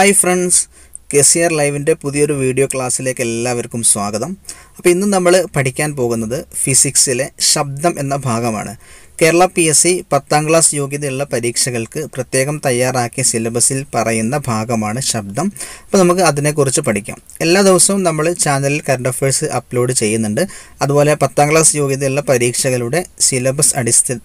hi friends കെസിയർ ലൈവിൻ്റെ പുതിയൊരു video ക്ലാസ്സിലേക്ക് എല്ലാവർക്കും സ്വാഗതം അപ്പോൾ ഇന്ന് നമ്മൾ പഠിക്കാൻ പോകുന്നത് ഫിസിക്സിലെ ശബ്ദം എന്ന ഭാഗമാണ് കേരള പി എസ് സി പത്താം ക്ലാസ് യോഗ്യതയുള്ള പരീക്ഷകൾക്ക് പ്രത്യേകം തയ്യാറാക്കിയ സിലബസിൽ പറയുന്ന ഭാഗമാണ് ശബ്ദം അപ്പോൾ നമുക്ക് അതിനെക്കുറിച്ച് പഠിക്കാം എല്ലാ ദിവസവും നമ്മൾ ചാനലിൽ കറണ്ട് അഫയേഴ്സ് അപ്ലോഡ് ചെയ്യുന്നുണ്ട് അതുപോലെ പത്താം ക്ലാസ് യോഗ്യതയുള്ള പരീക്ഷകളുടെ സിലബസ്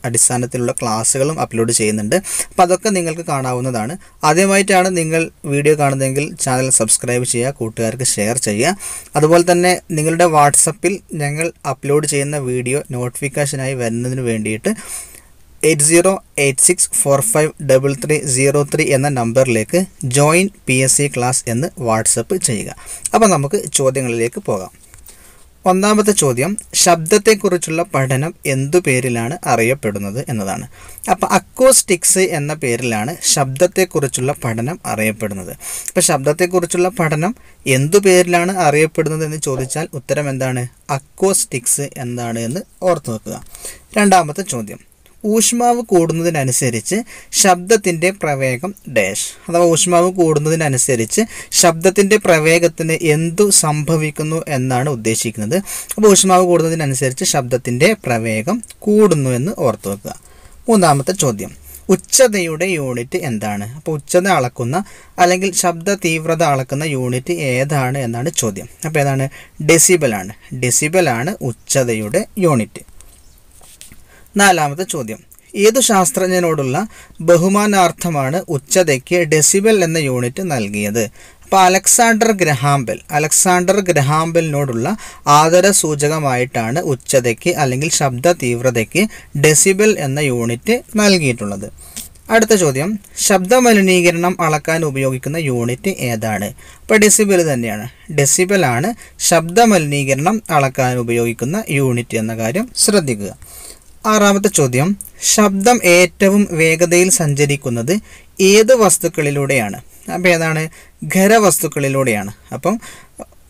അടിസ്ഥാനത്തിലുള്ള ക്ലാസ്സുകളും അപ്ലോഡ് ചെയ്യുന്നുണ്ട് അപ്പോൾ അതൊക്കെ നിങ്ങൾക്ക് കാണാവുന്നതാണ് ആദ്യമായിട്ടാണ് നിങ്ങൾ വീഡിയോ കാണുന്നതെങ്കിൽ ചാനൽ സബ്സ്ക്രൈബ് ചെയ്യുക കൂട്ടുകാർക്ക് ഷെയർ ചെയ്യുക അതുപോലെ തന്നെ നിങ്ങളുടെ വാട്സപ്പിൽ ഞങ്ങൾ അപ്ലോഡ് ചെയ്യുന്ന വീഡിയോ നോട്ടിഫിക്കേഷനായി വരുന്നതിന് വേണ്ടിയിട്ട് eight zero eight six four five double three zero three എന്ന നമ്പറിലേക്ക് join P S C class എന്ന് വാട്സപ്പ് ചെയ്യുക അപ്പോൾ നമുക്ക് ചോദ്യങ്ങളിലേക്ക് പോകാം ഒന്നാമത്തെ ചോദ്യം ശബ്ദത്തെക്കുറിച്ചുള്ള പഠനം എന്തു പേരിലാണ് അറിയപ്പെടുന്നത് എന്നതാണ് അപ്പോൾ അക്കോസ്റ്റിക്സ് എന്ന പേരിലാണ് ശബ്ദത്തെക്കുറിച്ചുള്ള പഠനം അറിയപ്പെടുന്നത് അപ്പോൾ ശബ്ദത്തെക്കുറിച്ചുള്ള പഠനം എന്തു പേരിലാണ് അറിയപ്പെടുന്നത് എന്ന് ചോദിച്ചാൽ ഉത്തരം എന്താണ് അക്കോസ്റ്റിക്സ് എന്താണ് എന്ന് ഓർത്തു വെക്കുക രണ്ടാമത്തെ ചോദ്യം ഊഷ്മാവ് കൂടുന്നതിനനുസരിച്ച് ശബ്ദത്തിൻ്റെ പ്രവേഗം ഡാഷ് അഥവാ ഊഷ്മാവ് കൂടുന്നതിനനുസരിച്ച് ശബ്ദത്തിൻ്റെ പ്രവേഗത്തിന് എന്തു സംഭവിക്കുന്നു എന്നാണ് ഉദ്ദേശിക്കുന്നത് അപ്പോൾ ഊഷ്മാവ് കൂടുന്നതിനനുസരിച്ച് ശബ്ദത്തിൻ്റെ പ്രവേഗം കൂടുന്നു എന്ന് ഓർത്തു വെക്കുക മൂന്നാമത്തെ ചോദ്യം ഉച്ചതയുടെ യൂണിറ്റ് എന്താണ് അപ്പോൾ ഉച്ചത അളക്കുന്ന അല്ലെങ്കിൽ ശബ്ദ തീവ്രത അളക്കുന്ന യൂണിറ്റ് ഏതാണ് എന്നാണ് ചോദ്യം അപ്പോൾ ഏതാണ് ഡെസിബലാണ് ഡെസിബലാണ് ഉച്ചതയുടെ യൂണിറ്റ് നാലാമത്തെ ചോദ്യം ഏത് ശാസ്ത്രജ്ഞനോടുള്ള ബഹുമാനാർത്ഥമാണ് ഉച്ചതയ്ക്ക് ഡെസിബൽ എന്ന യൂണിറ്റ് നൽകിയത് അപ്പോൾ അലക്സാണ്ടർ ഗ്രഹാംബൽ അലക്സാണ്ടർ ഗ്രഹാംബലിനോടുള്ള ആദര സൂചകമായിട്ടാണ് ഉച്ചതയ്ക്ക് അല്ലെങ്കിൽ ശബ്ദ തീവ്രതയ്ക്ക് ഡെസിബൽ എന്ന യൂണിറ്റ് നൽകിയിട്ടുള്ളത് അടുത്ത ചോദ്യം ശബ്ദ മലിനീകരണം അളക്കാൻ ഉപയോഗിക്കുന്ന യൂണിറ്റ് ഏതാണ് അപ്പോൾ ഡെസിബൽ തന്നെയാണ് ഡെസിബൽ ആണ് ശബ്ദ മലിനീകരണം അളക്കാൻ ഉപയോഗിക്കുന്ന യൂണിറ്റ് എന്ന കാര്യം ശ്രദ്ധിക്കുക ആറാമത്തെ ചോദ്യം ശബ്ദം ഏറ്റവും വേഗതയിൽ സഞ്ചരിക്കുന്നത് ഏത് വസ്തുക്കളിലൂടെയാണ് അപ്പോൾ ഏതാണ് ഖരവസ്തുക്കളിലൂടെയാണ് അപ്പം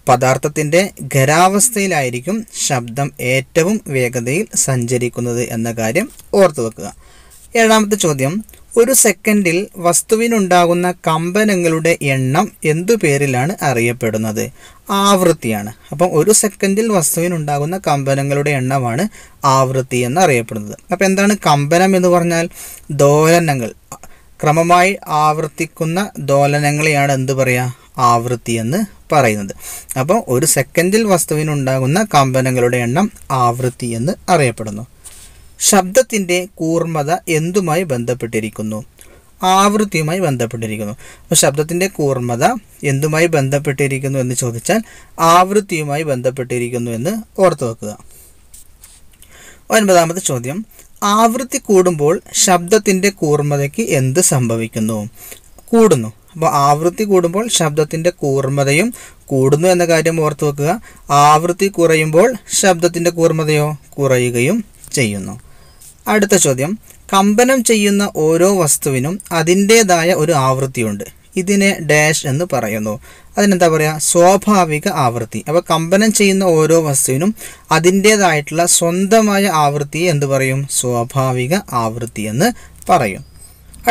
പദാർത്ഥത്തിൻ്റെ ഖരാവസ്ഥയിലായിരിക്കും ശബ്ദം ഏറ്റവും വേഗതയിൽ സഞ്ചരിക്കുന്നത് എന്ന കാര്യം ഓർത്തു വെക്കുക ഏഴാമത്തെ ചോദ്യം ഒരു സെക്കൻഡിൽ വസ്തുവിനുണ്ടാകുന്ന കമ്പനങ്ങളുടെ എണ്ണം എന്തു പേരിലാണ് അറിയപ്പെടുന്നത് ആവൃത്തിയാണ് അപ്പം ഒരു സെക്കൻഡിൽ വസ്തുവിനുണ്ടാകുന്ന കമ്പനങ്ങളുടെ എണ്ണമാണ് ആവൃത്തി എന്നറിയപ്പെടുന്നത് അപ്പം എന്താണ് കമ്പനം എന്ന് പറഞ്ഞാൽ ദോലനങ്ങൾ ക്രമമായി ആവർത്തിക്കുന്ന ദോലനങ്ങളെയാണ് എന്ത് പറയുക ആവൃത്തി എന്ന് പറയുന്നത് അപ്പോൾ ഒരു സെക്കൻഡിൽ വസ്തുവിനുണ്ടാകുന്ന കമ്പനങ്ങളുടെ എണ്ണം ആവൃത്തി എന്ന് അറിയപ്പെടുന്നു ശബ്ദത്തിൻ്റെ കൂർമ്മത എന്തുമായി ബന്ധപ്പെട്ടിരിക്കുന്നു ആവൃത്തിയുമായി ബന്ധപ്പെട്ടിരിക്കുന്നു അപ്പോൾ ശബ്ദത്തിൻ്റെ കൂർമ്മത എന്തുമായി ബന്ധപ്പെട്ടിരിക്കുന്നു എന്ന് ചോദിച്ചാൽ ആവൃത്തിയുമായി ബന്ധപ്പെട്ടിരിക്കുന്നു എന്ന് ഓർത്തു വെക്കുക ഒൻപതാമത്തെ ചോദ്യം ആവൃത്തി കൂടുമ്പോൾ ശബ്ദത്തിൻ്റെ കൂർമ്മതയ്ക്ക് എന്ത് സംഭവിക്കുന്നു കൂടുന്നു അപ്പോൾ ആവൃത്തി കൂടുമ്പോൾ ശബ്ദത്തിൻ്റെ കൂർമ്മതയും കൂടുന്നു എന്ന കാര്യം ഓർത്തു വെക്കുക ആവൃത്തി കുറയുമ്പോൾ ശബ്ദത്തിൻ്റെ കൂർമ്മതയോ കുറയുകയും ചെയ്യുന്നു അടുത്ത ചോദ്യം കമ്പനം ചെയ്യുന്ന ഓരോ വസ്തുവിനും അതിൻ്റെതായ ഒരു ആവൃത്തിയുണ്ട് ഇതിനെ ഡാഷ് എന്ന് പറയുന്നു അതിനെന്താ പറയുക സ്വാഭാവിക ആവൃത്തി അപ്പോൾ കമ്പനം ചെയ്യുന്ന ഓരോ വസ്തുവിനും അതിൻ്റെതായിട്ടുള്ള സ്വന്തമായ ആവൃത്തി എന്ത് പറയും സ്വാഭാവിക ആവൃത്തി എന്ന് പറയും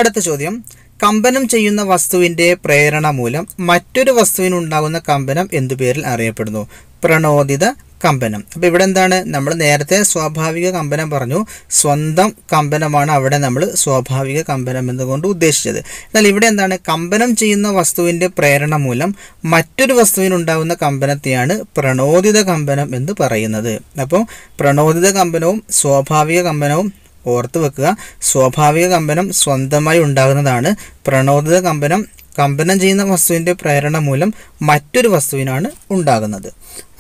അടുത്ത ചോദ്യം കമ്പനം ചെയ്യുന്ന വസ്തുവിൻ്റെ പ്രേരണ മൂലം മറ്റൊരു വസ്തുവിനുണ്ടാകുന്ന കമ്പനം എന്തു പേരിൽ അറിയപ്പെടുന്നു പ്രണോദിത കമ്പനം അപ്പോൾ ഇവിടെ എന്താണ് നമ്മൾ നേരത്തെ സ്വാഭാവിക കമ്പനം പറഞ്ഞു സ്വന്തം കമ്പനമാണ് അവിടെ നമ്മൾ സ്വാഭാവിക കമ്പനം എന്നുകൊണ്ട് ഉദ്ദേശിച്ചത് എന്നാൽ ഇവിടെ എന്താണ് കമ്പനം ചെയ്യുന്ന വസ്തുവിൻ്റെ പ്രേരണ മൂലം മറ്റൊരു വസ്തുവിനുണ്ടാകുന്ന കമ്പനത്തെയാണ് പ്രണോദിത കമ്പനം എന്ന് പറയുന്നത് അപ്പോൾ പ്രണോദിത കമ്പനവും സ്വാഭാവിക കമ്പനവും ഓർത്ത് വെക്കുക സ്വാഭാവിക കമ്പനം സ്വന്തമായി ഉണ്ടാകുന്നതാണ് പ്രണോദിത കമ്പനം കമ്പനം ചെയ്യുന്ന വസ്തുവിൻ്റെ പ്രേരണ മൂലം മറ്റൊരു വസ്തുവിനാണ് ഉണ്ടാകുന്നത്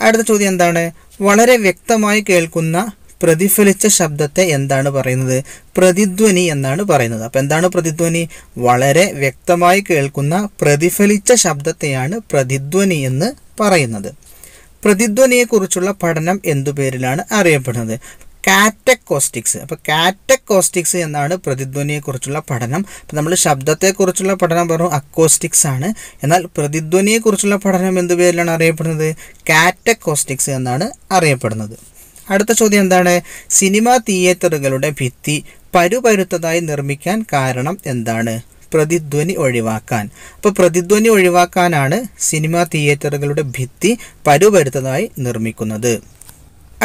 അടുത്ത ചോദ്യം എന്താണ് വളരെ വ്യക്തമായി കേൾക്കുന്ന പ്രതിഫലിച്ച ശബ്ദത്തെ എന്താണ് പറയുന്നത് പ്രതിധ്വനി എന്നാണ് പറയുന്നത് അപ്പോൾ എന്താണ് പ്രതിധ്വനി വളരെ വ്യക്തമായി കേൾക്കുന്ന പ്രതിഫലിച്ച ശബ്ദത്തെയാണ് പ്രതിധ്വനി എന്ന് പറയുന്നത് പ്രതിധ്വനിയെക്കുറിച്ചുള്ള പഠനം എന്തു പേരിലാണ് അറിയപ്പെടുന്നത് കാറ്റക്കോസ്റ്റിക്സ് അപ്പോൾ കാറ്റക്കോസ്റ്റിക്സ് എന്നാണ് പ്രതിധ്വനിയെക്കുറിച്ചുള്ള പഠനം അപ്പോൾ നമ്മൾ ശബ്ദത്തെക്കുറിച്ചുള്ള പഠനം പറഞ്ഞു അക്കോസ്റ്റിക്സ് ആണ് എന്നാൽ പ്രതിധ്വനിയെക്കുറിച്ചുള്ള പഠനം എന്ത് പേരിലാണ് അറിയപ്പെടുന്നത് കാറ്റക്കോസ്റ്റിക്സ് എന്നാണ് അറിയപ്പെടുന്നത് അടുത്ത ചോദ്യം എന്താണ് സിനിമാ തിയേറ്ററുകളുടെ ഭിത്തി പരുപരുത്തതായി നിർമ്മിക്കാൻ കാരണം എന്താണ് പ്രതിധ്വനി ഒഴിവാക്കാൻ അപ്പോൾ പ്രതിധ്വനി ഒഴിവാക്കാനാണ് സിനിമാ തിയേറ്ററുകളുടെ ഭിത്തി പരുപരുത്തതായി നിർമ്മിക്കുന്നത്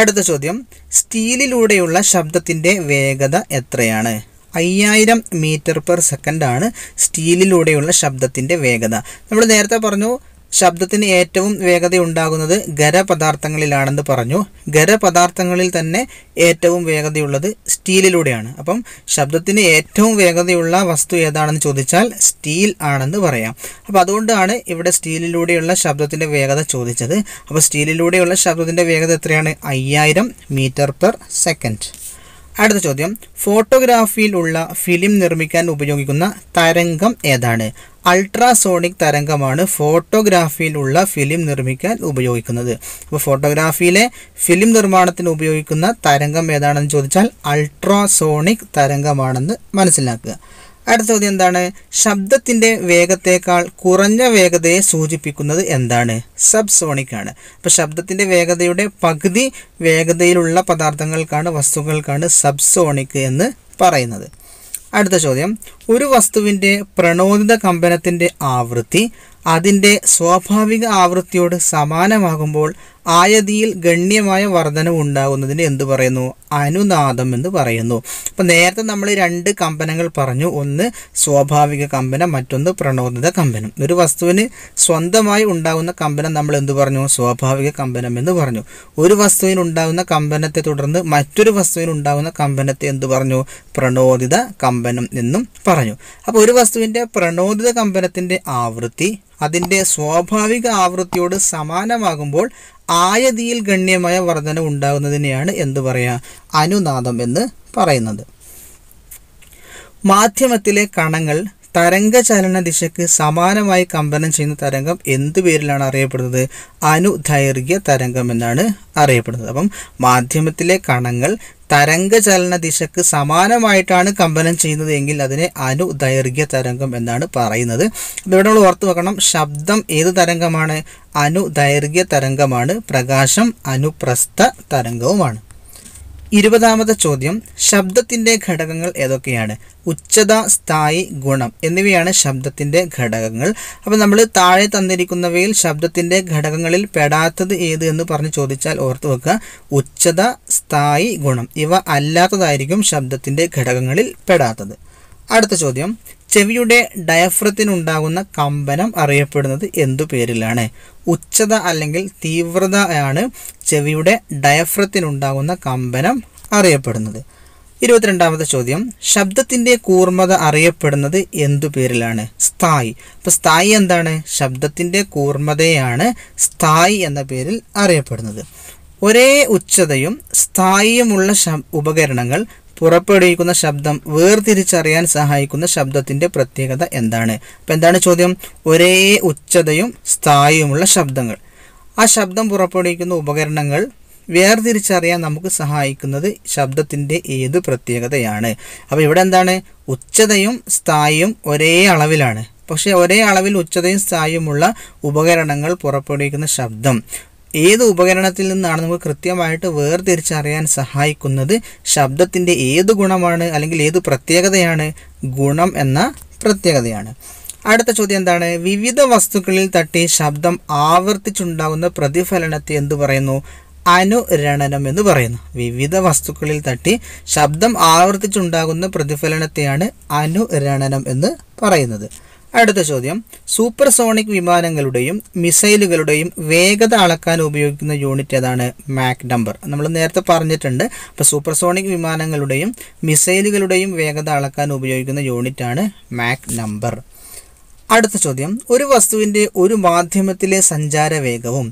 അടുത്ത ചോദ്യം സ്റ്റീലിലൂടെയുള്ള ശബ്ദത്തിൻ്റെ വേഗത എത്രയാണ് അയ്യായിരം മീറ്റർ പെർ സെക്കൻഡാണ് സ്റ്റീലിലൂടെയുള്ള ശബ്ദത്തിൻ്റെ വേഗത നമ്മൾ നേരത്തെ പറഞ്ഞു ശബ്ദത്തിന് ഏറ്റവും വേഗതയുണ്ടാകുന്നത് ഖരപദാർത്ഥങ്ങളിലാണെന്ന് പറഞ്ഞു ഖരപദാർത്ഥങ്ങളിൽ തന്നെ ഏറ്റവും വേഗതയുള്ളത് സ്റ്റീലിലൂടെയാണ് അപ്പം ശബ്ദത്തിന് ഏറ്റവും വേഗതയുള്ള വസ്തു ഏതാണെന്ന് ചോദിച്ചാൽ സ്റ്റീൽ ആണെന്ന് പറയാം അപ്പോൾ അതുകൊണ്ടാണ് ഇവിടെ സ്റ്റീലിലൂടെയുള്ള ശബ്ദത്തിൻ്റെ വേഗത ചോദിച്ചത് അപ്പോൾ സ്റ്റീലിലൂടെയുള്ള ശബ്ദത്തിൻ്റെ വേഗത എത്രയാണ് അയ്യായിരം മീറ്റർ പെർ സെക്കൻഡ് അടുത്ത ചോദ്യം ഫോട്ടോഗ്രാഫിയിലുള്ള ഫിലിം നിർമ്മിക്കാൻ ഉപയോഗിക്കുന്ന തരംഗം ഏതാണ് അൾട്രാസോണിക് തരംഗമാണ് ഫോട്ടോഗ്രാഫിയിലുള്ള ഫിലിം നിർമ്മിക്കാൻ ഉപയോഗിക്കുന്നത് അപ്പോൾ ഫോട്ടോഗ്രാഫിയിലെ ഫിലിം നിർമ്മാണത്തിന് ഉപയോഗിക്കുന്ന തരംഗം ഏതാണെന്ന് ചോദിച്ചാൽ അൾട്രാസോണിക് തരംഗമാണെന്ന് മനസ്സിലാക്കുക അടുത്ത ചോദ്യം എന്താണ് ശബ്ദത്തിൻ്റെ വേഗത്തേക്കാൾ കുറഞ്ഞ വേഗതയെ സൂചിപ്പിക്കുന്നത് എന്താണ് സബ്സോണിക് ആണ് അപ്പോൾ ശബ്ദത്തിൻ്റെ വേഗതയുടെ പകുതി വേഗതയിലുള്ള പദാർത്ഥങ്ങൾക്കാണ് വസ്തുക്കൾക്കാണ് സബ്സോണിക് എന്ന് പറയുന്നത് അടുത്ത ചോദ്യം ഒരു വസ്തുവിൻ്റെ പ്രണോദിത കമ്പനത്തിൻ്റെ ആവൃത്തി അതിൻ്റെ സ്വാഭാവിക ആവൃത്തിയോട് സമാനമാകുമ്പോൾ ആയതിയിൽ ഗണ്യമായ വർധനവ് ഉണ്ടാകുന്നതിന് എന്തു പറയുന്നു അനുനാദം എന്ന് പറയുന്നു അപ്പോൾ നേരത്തെ നമ്മൾ രണ്ട് കമ്പനങ്ങൾ പറഞ്ഞു ഒന്ന് സ്വാഭാവിക കമ്പനം മറ്റൊന്ന് പ്രണോദിത കമ്പനം ഒരു വസ്തുവിന് സ്വന്തമായി ഉണ്ടാകുന്ന കമ്പനം നമ്മൾ എന്തു പറഞ്ഞു സ്വാഭാവിക കമ്പനം എന്ന് പറഞ്ഞു ഒരു വസ്തുവിന് ഉണ്ടാകുന്ന കമ്പനത്തെ തുടർന്ന് മറ്റൊരു വസ്തുവിന് ഉണ്ടാകുന്ന കമ്പനത്തെ എന്തു പറഞ്ഞു പ്രണോദിത കമ്പനം എന്നും പറഞ്ഞു അപ്പോൾ ഒരു വസ്തുവിൻ്റെ പ്രണോദിത കമ്പനത്തിൻ്റെ ആവൃത്തി അതിൻ്റെ സ്വാഭാവിക ആവൃത്തിയോട് സമാനമാകുമ്പോൾ ആയതിയിൽ ഗണ്യമായ വർധന ഉണ്ടാകുന്നതിനെയാണ് എന്ത് പറയുക അനുനാദം എന്ന് പറയുന്നത് മാധ്യമത്തിലെ കണങ്ങൾ തരംഗചലന ദിശയ്ക്ക് സമാനമായി കമ്പനം ചെയ്യുന്ന തരംഗം എന്ത് പേരിലാണ് അറിയപ്പെടുന്നത് അനുദൈർഘ്യ തരംഗം എന്നാണ് അറിയപ്പെടുന്നത് അപ്പം മാധ്യമത്തിലെ കണങ്ങൾ തരംഗചലന ദിശയ്ക്ക് സമാനമായിട്ടാണ് കമ്പനം ചെയ്യുന്നത് എങ്കിൽ അതിനെ അനുദൈർഘ്യ തരംഗം എന്നാണ് പറയുന്നത് ഇവിടെ നമ്മൾ ഓർത്ത് വെക്കണം ശബ്ദം ഏത് തരംഗമാണ് അനുദൈർഘ്യ തരംഗമാണ് പ്രകാശം അനുപ്രസ്ഥ തരംഗവുമാണ് ഇരുപതാമത്തെ ചോദ്യം ശബ്ദത്തിൻ്റെ ഘടകങ്ങൾ ഏതൊക്കെയാണ് ഉച്ചത സ്ഥായി ഗുണം എന്നിവയാണ് ശബ്ദത്തിൻ്റെ ഘടകങ്ങൾ അപ്പോൾ നമ്മൾ താഴെ തന്നിരിക്കുന്നവയിൽ ശബ്ദത്തിൻ്റെ ഘടകങ്ങളിൽ പെടാത്തത് ഏത് എന്ന് പറഞ്ഞ് ചോദിച്ചാൽ ഓർത്തു വെക്കുക ഉച്ചത സ്ഥായി ഗുണം ഇവ അല്ലാത്തതായിരിക്കും ശബ്ദത്തിൻ്റെ ഘടകങ്ങളിൽ പെടാത്തത് അടുത്ത ചോദ്യം ചെവിയുടെ ഡയഫ്രത്തിനുണ്ടാകുന്ന കമ്പനം അറിയപ്പെടുന്നത് എന്തു പേരിലാണ് ഉച്ചത അല്ലെങ്കിൽ തീവ്രത ആണ് ചെവിയുടെ ഡയഫ്രത്തിനുണ്ടാകുന്ന കമ്പനം അറിയപ്പെടുന്നത് ഇരുപത്തിരണ്ടാമത്തെ ചോദ്യം ശബ്ദത്തിൻ്റെ കൂർമ്മത അറിയപ്പെടുന്നത് എന്തു പേരിലാണ് സ്ഥായി അപ്പം സ്ഥായി എന്താണ് ശബ്ദത്തിൻ്റെ കൂർമ്മതയാണ് സ്ഥായി എന്ന പേരിൽ അറിയപ്പെടുന്നത് ഒരേ ഉച്ചതയും സ്ഥായിയുമുള്ള ഉപകരണങ്ങൾ പുറപ്പെടുവിക്കുന്ന ശബ്ദം വേർതിരിച്ചറിയാൻ സഹായിക്കുന്ന ശബ്ദത്തിൻ്റെ പ്രത്യേകത എന്താണ് അപ്പോൾ എന്താണ് ചോദ്യം ഒരേ ഉച്ചതയും സ്ഥായിയുമുള്ള ശബ്ദങ്ങൾ ആ ശബ്ദം പുറപ്പെടുവിക്കുന്ന ഉപകരണങ്ങൾ വേർതിരിച്ചറിയാൻ നമുക്ക് സഹായിക്കുന്നത് ശബ്ദത്തിൻ്റെ ഏത് പ്രത്യേകതയാണ് അപ്പോൾ ഇവിടെ എന്താണ് ഉച്ചതയും സ്ഥായിയും ഒരേ അളവിലാണ് പക്ഷേ ഒരേ അളവിൽ ഉച്ചതയും സ്ഥായിയുമുള്ള ഉപകരണങ്ങൾ പുറപ്പെടുവിക്കുന്ന ശബ്ദം ഏത് ഉപകരണത്തിൽ നിന്നാണ് നമുക്ക് കൃത്യമായിട്ട് വേർതിരിച്ചറിയാൻ സഹായിക്കുന്നത് ശബ്ദത്തിൻ്റെ ഏത് ഗുണമാണ് അല്ലെങ്കിൽ ഏത് പ്രത്യേകതയാണ് ഗുണം എന്ന പ്രത്യേകതയാണ് അടുത്ത ചോദ്യം എന്താണ് വിവിധ വസ്തുക്കളിൽ തട്ടി ശബ്ദം ആവർത്തിച്ചുണ്ടാകുന്ന പ്രതിഫലനത്തെ എന്തു പറയുന്നു അനുരണനം എന്ന് പറയുന്നു വിവിധ വസ്തുക്കളിൽ തട്ടി ശബ്ദം ആവർത്തിച്ചുണ്ടാകുന്ന പ്രതിഫലനത്തെയാണ് അനുരണനം എന്ന് പറയുന്നത് അടുത്ത ചോദ്യം സൂപ്പർസോണിക് വിമാനങ്ങളുടെയും മിസൈലുകളുടെയും വേഗത അളക്കാൻ ഉപയോഗിക്കുന്ന യൂണിറ്റ് ഏതാണ് മാക് നമ്പർ നമ്മൾ നേരത്തെ പറഞ്ഞിട്ടുണ്ട് അപ്പോൾ സൂപ്പർസോണിക് വിമാനങ്ങളുടെയും മിസൈലുകളുടെയും വേഗത അളക്കാൻ ഉപയോഗിക്കുന്ന യൂണിറ്റാണ് മാക് നമ്പർ അടുത്ത ചോദ്യം ഒരു വസ്തുവിൻ്റെ ഒരു മാധ്യമത്തിലെ സഞ്ചാര വേഗവും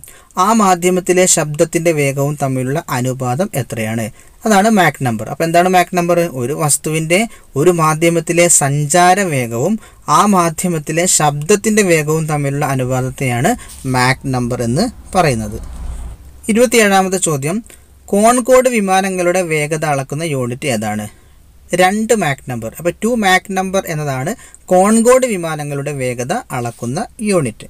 ആ മാധ്യമത്തിലെ ശബ്ദത്തിൻ്റെ വേഗവും തമ്മിലുള്ള അനുപാതം എത്രയാണ് അതാണ് മാക് നമ്പർ അപ്പോൾ എന്താണ് മാക് നമ്പർ ഒരു വസ്തുവിൻ്റെ ഒരു മാധ്യമത്തിലെ സഞ്ചാര വേഗവും ആ മാധ്യമത്തിലെ ശബ്ദത്തിൻ്റെ വേഗവും തമ്മിലുള്ള അനുപാതത്തെയാണ് മാക് നമ്പർ എന്ന് പറയുന്നത് ഇരുപത്തിയേഴാമത്തെ ചോദ്യം കോൺകോഡ് വിമാനങ്ങളുടെ വേഗത അളക്കുന്ന യൂണിറ്റ് ഏതാണ് രണ്ട് മാക് നമ്പർ അപ്പോൾ ടു മാക് നമ്പർ എന്നതാണ് കോൺകോഡ് വിമാനങ്ങളുടെ വേഗത അളക്കുന്ന യൂണിറ്റ്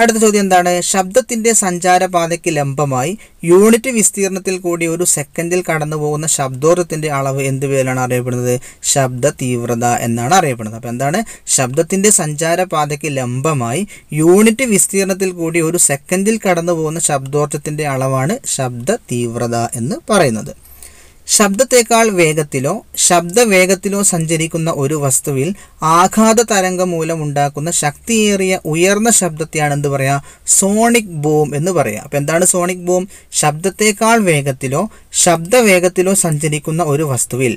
അടുത്ത ചോദ്യം എന്താണ് ശബ്ദത്തിൻ്റെ സഞ്ചാരപാതയ്ക്ക് ലംബമായി യൂണിറ്റ് വിസ്തീർണത്തിൽ കൂടി ഒരു സെക്കൻഡിൽ കടന്നു പോകുന്ന ശബ്ദോരത്തിൻ്റെ അളവ് എന്ത് പേരിലാണ് അറിയപ്പെടുന്നത് ശബ്ദ തീവ്രത എന്നാണ് അറിയപ്പെടുന്നത് അപ്പോൾ എന്താണ് ശബ്ദത്തിൻ്റെ സഞ്ചാരപാതയ്ക്ക് ലംബമായി യൂണിറ്റ് വിസ്തീർണത്തിൽ കൂടി ഒരു സെക്കൻഡിൽ കടന്നു പോകുന്ന ശബ്ദോർജത്തിൻ്റെ അളവാണ് ശബ്ദ തീവ്രത എന്ന് പറയുന്നത് ശബ്ദത്തേക്കാൾ വേഗത്തിലോ ശബ്ദവേഗത്തിലോ സഞ്ചരിക്കുന്ന ഒരു വസ്തുവിൽ ആഘാത തരംഗം മൂലമുണ്ടാക്കുന്ന ശക്തിയേറിയ ഉയർന്ന ശബ്ദത്തെയാണ് എന്ത് പറയുക സോണിക് ബൂം എന്ന് പറയുക അപ്പോൾ എന്താണ് സോണിക് ബൂം ശബ്ദത്തേക്കാൾ വേഗത്തിലോ ശബ്ദവേഗത്തിലോ സഞ്ചരിക്കുന്ന ഒരു വസ്തുവിൽ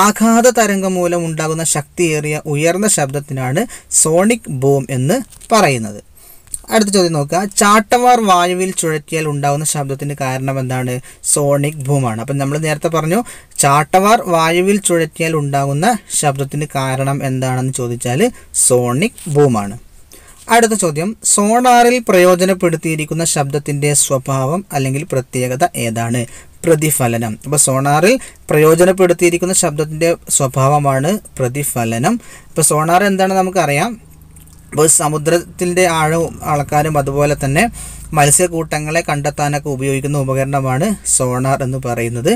ആഘാത തരംഗം മൂലമുണ്ടാകുന്ന ശക്തിയേറിയ ഉയർന്ന ശബ്ദത്തിനാണ് സോണിക് ബൂം എന്ന് പറയുന്നത് അടുത്ത ചോദ്യം നോക്കുക ചാട്ടവാർ വായുവിൽ ചുഴറ്റിയാൽ ഉണ്ടാകുന്ന ശബ്ദത്തിന് കാരണം എന്താണ് സോണിക് ഭൂമാണ് അപ്പം നമ്മൾ നേരത്തെ പറഞ്ഞു ചാട്ടവാർ വായുവിൽ ചുഴറ്റിയാൽ ഉണ്ടാകുന്ന ശബ്ദത്തിന് കാരണം എന്താണെന്ന് ചോദിച്ചാൽ സോണിക് ഭൂമാണ് അടുത്ത ചോദ്യം സോണാറിൽ പ്രയോജനപ്പെടുത്തിയിരിക്കുന്ന ശബ്ദത്തിൻ്റെ സ്വഭാവം അല്ലെങ്കിൽ പ്രത്യേകത ഏതാണ് പ്രതിഫലനം അപ്പോൾ സോണാറിൽ പ്രയോജനപ്പെടുത്തിയിരിക്കുന്ന ശബ്ദത്തിൻ്റെ സ്വഭാവമാണ് പ്രതിഫലനം ഇപ്പോൾ സോണാർ എന്താണെന്ന് നമുക്കറിയാം അപ്പോൾ സമുദ്രത്തിൻ്റെ ആഴവും അളക്കാനും അതുപോലെ തന്നെ മത്സ്യക്കൂട്ടങ്ങളെ കണ്ടെത്താനൊക്കെ ഉപയോഗിക്കുന്ന ഉപകരണമാണ് സോണാർ എന്ന് പറയുന്നത്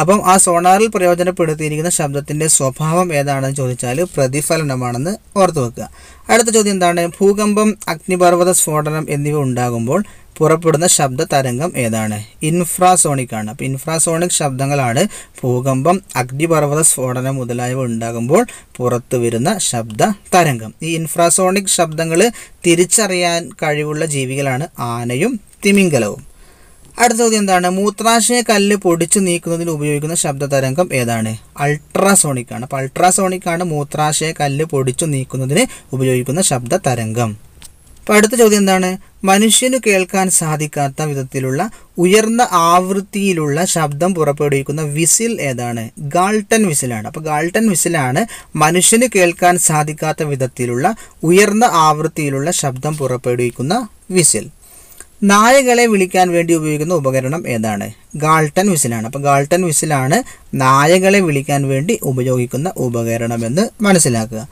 അപ്പം ആ സോണാറിൽ പ്രയോജനപ്പെടുത്തിയിരിക്കുന്ന ശബ്ദത്തിൻ്റെ സ്വഭാവം ഏതാണെന്ന് ചോദിച്ചാൽ പ്രതിഫലനമാണെന്ന് ഓർത്തു വെക്കുക അടുത്ത ചോദ്യം എന്താണ് ഭൂകമ്പം അഗ്നിപർവ്വത സ്ഫോടനം എന്നിവ ഉണ്ടാകുമ്പോൾ പുറപ്പെടുന്ന ശബ്ദ തരംഗം ഏതാണ് ഇൻഫ്രാസോണിക് ആണ് അപ്പോൾ ഇൻഫ്രാസോണിക് ശബ്ദങ്ങളാണ് ഭൂകമ്പം അഗ്നിപർവ്വത സ്ഫോടനം മുതലായവ ഉണ്ടാകുമ്പോൾ പുറത്തു വരുന്ന ശബ്ദ തരംഗം ഈ ഇൻഫ്രാസോണിക് ശബ്ദങ്ങൾ തിരിച്ചറിയാൻ കഴിവുള്ള ജീവികളാണ് ആനയും തിമിംഗലവും അടുത്ത ചോദ്യം എന്താണ് മൂത്രാശയ കല്ല് പൊടിച്ചു നീക്കുന്നതിന് ഉപയോഗിക്കുന്ന ശബ്ദ തരംഗം ഏതാണ് അൾട്രാസോണിക് ആണ് അപ്പോൾ അൾട്രാസോണിക് ആണ് മൂത്രാശയ കല്ല് പൊടിച്ചു നീക്കുന്നതിന് ഉപയോഗിക്കുന്ന ശബ്ദ തരംഗം അപ്പോൾ അടുത്ത ചോദ്യം എന്താണ് മനുഷ്യന് കേൾക്കാൻ സാധിക്കാത്ത വിധത്തിലുള്ള ഉയർന്ന ആവൃത്തിയിലുള്ള ശബ്ദം പുറപ്പെടുവിക്കുന്ന വിസിൽ ഏതാണ് ഗാൾട്ടൻ വിസിലാണ് അപ്പോൾ ഗാൾട്ടൻ വിസിലാണ് മനുഷ്യന് കേൾക്കാൻ സാധിക്കാത്ത വിധത്തിലുള്ള ഉയർന്ന ആവൃത്തിയിലുള്ള ശബ്ദം പുറപ്പെടുവിക്കുന്ന വിസിൽ നായകളെ വിളിക്കാൻ വേണ്ടി ഉപയോഗിക്കുന്ന ഉപകരണം ഏതാണ് ഗാൾട്ടൻ വിസിലാണ് അപ്പോൾ ഗാൾട്ടൻ വിസിലാണ് നായകളെ വിളിക്കാൻ വേണ്ടി ഉപയോഗിക്കുന്ന ഉപകരണമെന്ന് മനസ്സിലാക്കുക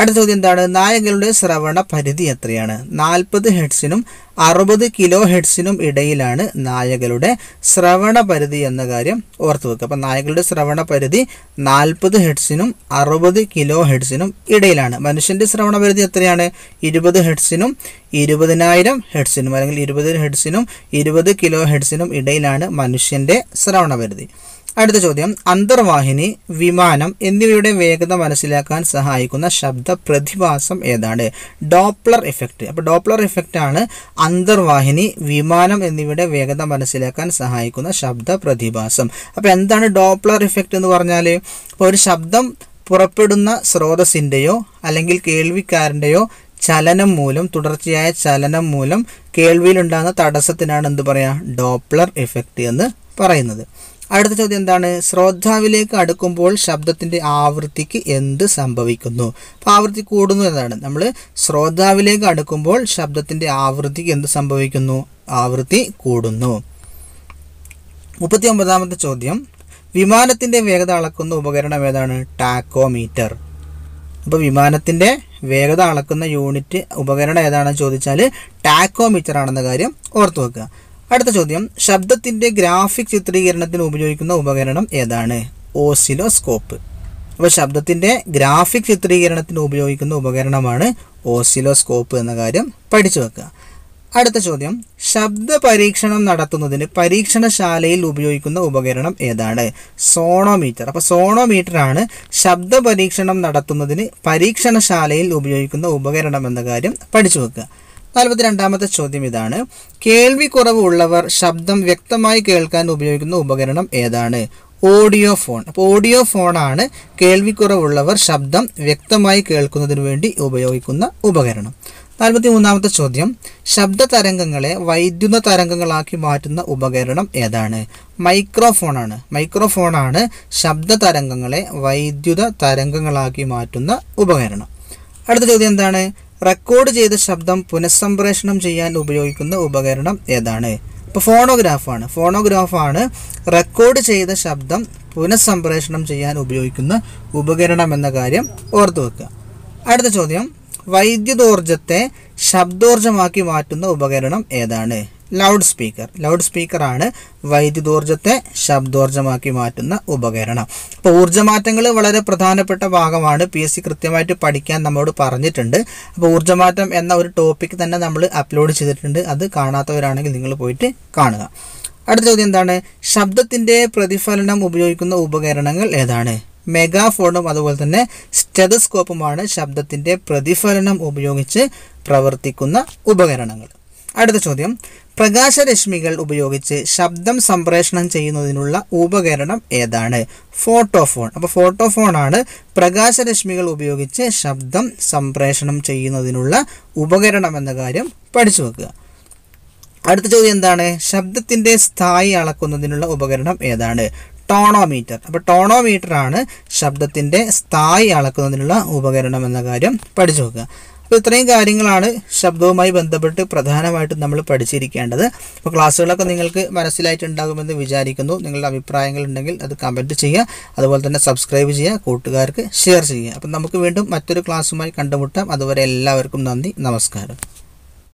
അടുത്ത ചോദ്യം എന്താണ് നായകളുടെ ശ്രവണ പരിധി എത്രയാണ് നാൽപ്പത് ഹെഡ്സിനും അറുപത് കിലോ ഹെഡ്സിനും ഇടയിലാണ് നായകളുടെ ശ്രവണ പരിധി എന്ന കാര്യം ഓർത്തു വെക്കുക അപ്പം നായകളുടെ ശ്രവണ പരിധി നാൽപ്പത് ഹെഡ്സിനും അറുപത് കിലോ ഹെഡ്സിനും ഇടയിലാണ് മനുഷ്യൻ്റെ ശ്രവണ പരിധി എത്രയാണ് ഇരുപത് ഹെഡ്സിനും ഇരുപതിനായിരം ഹെഡ്സിനും അല്ലെങ്കിൽ ഇരുപത് ഹെഡ്സിനും ഇരുപത് കിലോ ഹെഡ്സിനും ഇടയിലാണ് മനുഷ്യൻ്റെ ശ്രവണ പരിധി അടുത്ത ചോദ്യം അന്തർവാഹിനി വിമാനം എന്നിവയുടെ വേഗത മനസ്സിലാക്കാൻ സഹായിക്കുന്ന ശബ്ദ പ്രതിഭാസം ഏതാണ് ഡോപ്ലർ ഇഫക്റ്റ് അപ്പോൾ ഡോപ്ലർ ഇഫക്റ്റ് ആണ് അന്തർവാഹിനി വിമാനം എന്നിവയുടെ വേഗത മനസ്സിലാക്കാൻ സഹായിക്കുന്ന ശബ്ദ പ്രതിഭാസം അപ്പോൾ എന്താണ് ഡോപ്ലർ ഇഫക്റ്റ് എന്ന് പറഞ്ഞാൽ ഇപ്പോൾ ഒരു ശബ്ദം പുറപ്പെടുന്ന സ്രോതസ്സിൻ്റെയോ അല്ലെങ്കിൽ കേൾവിക്കാരൻ്റെയോ ചലനം മൂലം തുടർച്ചയായ ചലനം മൂലം കേൾവിയിലുണ്ടാകുന്ന തടസ്സത്തിനാണ് എന്ത് പറയുക ഡോപ്ലർ ഇഫക്റ്റ് എന്ന് പറയുന്നത് അടുത്ത ചോദ്യം എന്താണ് ശ്രോതാവിലേക്ക് അടുക്കുമ്പോൾ ശബ്ദത്തിൻ്റെ ആവൃത്തിക്ക് എന്ത് സംഭവിക്കുന്നു അപ്പോൾ ആവൃത്തി കൂടുന്നു എന്നതാണ് നമ്മൾ ശ്രോതാവിലേക്ക് അടുക്കുമ്പോൾ ശബ്ദത്തിൻ്റെ ആവൃത്തിക്ക് എന്ത് സംഭവിക്കുന്നു ആവൃത്തി കൂടുന്നു മുപ്പത്തി ഒമ്പതാമത്തെ ചോദ്യം വിമാനത്തിൻ്റെ വേഗത അളക്കുന്ന ഉപകരണം ഏതാണ് ടാക്കോമീറ്റർ അപ്പോൾ വിമാനത്തിൻ്റെ വേഗത അളക്കുന്ന യൂണിറ്റ് ഉപകരണം ഏതാണെന്ന് ചോദിച്ചാൽ ടാക്കോമീറ്റർ ആണെന്ന കാര്യം ഓർത്തു വെക്കുക അടുത്ത ചോദ്യം ശബ്ദത്തിൻ്റെ ഗ്രാഫിക് ചിത്രീകരണത്തിന് ഉപയോഗിക്കുന്ന ഉപകരണം ഏതാണ് ഓസിലോസ്കോപ്പ് അപ്പോൾ ശബ്ദത്തിൻ്റെ ഗ്രാഫിക് ചിത്രീകരണത്തിന് ഉപയോഗിക്കുന്ന ഉപകരണമാണ് ഓസിലോസ്കോപ്പ് എന്ന കാര്യം പഠിച്ചു വെക്കുക അടുത്ത ചോദ്യം ശബ്ദ പരീക്ഷണം നടത്തുന്നതിന് പരീക്ഷണശാലയിൽ ഉപയോഗിക്കുന്ന ഉപകരണം ഏതാണ് സോണോമീറ്റർ അപ്പോൾ സോണോമീറ്റർ ആണ് ശബ്ദ പരീക്ഷണം നടത്തുന്നതിന് പരീക്ഷണശാലയിൽ ഉപയോഗിക്കുന്ന ഉപകരണം എന്ന കാര്യം പഠിച്ചു വെക്കുക നാൽപ്പത്തിരണ്ടാമത്തെ ചോദ്യം ഇതാണ് കേൾവി കുറവ് ഉള്ളവർ ശബ്ദം വ്യക്തമായി കേൾക്കാൻ ഉപയോഗിക്കുന്ന ഉപകരണം ഏതാണ് ഓഡിയോ ഫോൺ അപ്പോൾ ഓഡിയോ ഫോണാണ് കേൾവിക്കുറവുള്ളവർ ശബ്ദം വ്യക്തമായി കേൾക്കുന്നതിന് വേണ്ടി ഉപയോഗിക്കുന്ന ഉപകരണം നാൽപ്പത്തി മൂന്നാമത്തെ ചോദ്യം ശബ്ദ തരംഗങ്ങളെ വൈദ്യുത തരംഗങ്ങളാക്കി മാറ്റുന്ന ഉപകരണം ഏതാണ് മൈക്രോഫോണാണ് മൈക്രോഫോണാണ് ശബ്ദ തരംഗങ്ങളെ വൈദ്യുത തരംഗങ്ങളാക്കി മാറ്റുന്ന ഉപകരണം അടുത്ത ചോദ്യം എന്താണ് റെക്കോർഡ് ചെയ്ത ശബ്ദം പുനഃസംപ്രേഷണം ചെയ്യാൻ ഉപയോഗിക്കുന്ന ഉപകരണം ഏതാണ് ഇപ്പോൾ ഫോണോഗ്രാഫാണ് ഫോണോഗ്രാഫാണ് റെക്കോർഡ് ചെയ്ത ശബ്ദം പുനഃസംപ്രേഷണം ചെയ്യാൻ ഉപയോഗിക്കുന്ന ഉപകരണം എന്ന കാര്യം ഓർത്തു വെക്കുക അടുത്ത ചോദ്യം വൈദ്യുതോർജത്തെ ശബ്ദോർജമാക്കി മാറ്റുന്ന ഉപകരണം ഏതാണ് ലൗഡ് സ്പീക്കർ ലൗഡ് സ്പീക്കറാണ് വൈദ്യുതോർജ്ജത്തെ ശബ്ദോർജ്ജമാക്കി മാറ്റുന്ന ഉപകരണം അപ്പോൾ ഊർജ്ജമാറ്റങ്ങൾ വളരെ പ്രധാനപ്പെട്ട ഭാഗമാണ് പി എസ് സി കൃത്യമായിട്ട് പഠിക്കാൻ നമ്മോട് പറഞ്ഞിട്ടുണ്ട് അപ്പോൾ ഊർജ്ജമാറ്റം എന്ന ഒരു ടോപ്പിക് തന്നെ നമ്മൾ അപ്ലോഡ് ചെയ്തിട്ടുണ്ട് അത് കാണാത്തവരാണെങ്കിൽ നിങ്ങൾ പോയിട്ട് കാണുക അടുത്ത ചോദ്യം എന്താണ് ശബ്ദത്തിൻ്റെ പ്രതിഫലനം ഉപയോഗിക്കുന്ന ഉപകരണങ്ങൾ ഏതാണ് മെഗാഫോണും അതുപോലെ തന്നെ സ്റ്റെതസ്കോപ്പുമാണ് ശബ്ദത്തിൻ്റെ പ്രതിഫലനം ഉപയോഗിച്ച് പ്രവർത്തിക്കുന്ന ഉപകരണങ്ങൾ അടുത്ത ചോദ്യം പ്രകാശരശ്മികൾ ഉപയോഗിച്ച് ശബ്ദം സംപ്രേഷണം ചെയ്യുന്നതിനുള്ള ഉപകരണം ഏതാണ് ഫോട്ടോഫോൺ അപ്പോൾ ആണ് പ്രകാശരശ്മികൾ ഉപയോഗിച്ച് ശബ്ദം സംപ്രേഷണം ചെയ്യുന്നതിനുള്ള ഉപകരണം എന്ന കാര്യം പഠിച്ചു വെക്കുക അടുത്ത ചോദ്യം എന്താണ് ശബ്ദത്തിൻ്റെ സ്ഥായി അളക്കുന്നതിനുള്ള ഉപകരണം ഏതാണ് ടോണോമീറ്റർ അപ്പോൾ ടോണോമീറ്റർ ആണ് ശബ്ദത്തിൻ്റെ സ്ഥായി അളക്കുന്നതിനുള്ള ഉപകരണം എന്ന കാര്യം പഠിച്ചു വെക്കുക അപ്പോൾ ഇത്രയും കാര്യങ്ങളാണ് ശബ്ദവുമായി ബന്ധപ്പെട്ട് പ്രധാനമായിട്ടും നമ്മൾ പഠിച്ചിരിക്കേണ്ടത് അപ്പോൾ ക്ലാസ്സുകളൊക്കെ നിങ്ങൾക്ക് മനസ്സിലായിട്ടുണ്ടാകുമെന്ന് വിചാരിക്കുന്നു നിങ്ങളുടെ അഭിപ്രായങ്ങൾ ഉണ്ടെങ്കിൽ അത് കമൻറ്റ് ചെയ്യുക അതുപോലെ തന്നെ സബ്സ്ക്രൈബ് ചെയ്യുക കൂട്ടുകാർക്ക് ഷെയർ ചെയ്യുക അപ്പം നമുക്ക് വീണ്ടും മറ്റൊരു ക്ലാസ്സുമായി കണ്ടുമുട്ടാം അതുവരെ എല്ലാവർക്കും നന്ദി നമസ്കാരം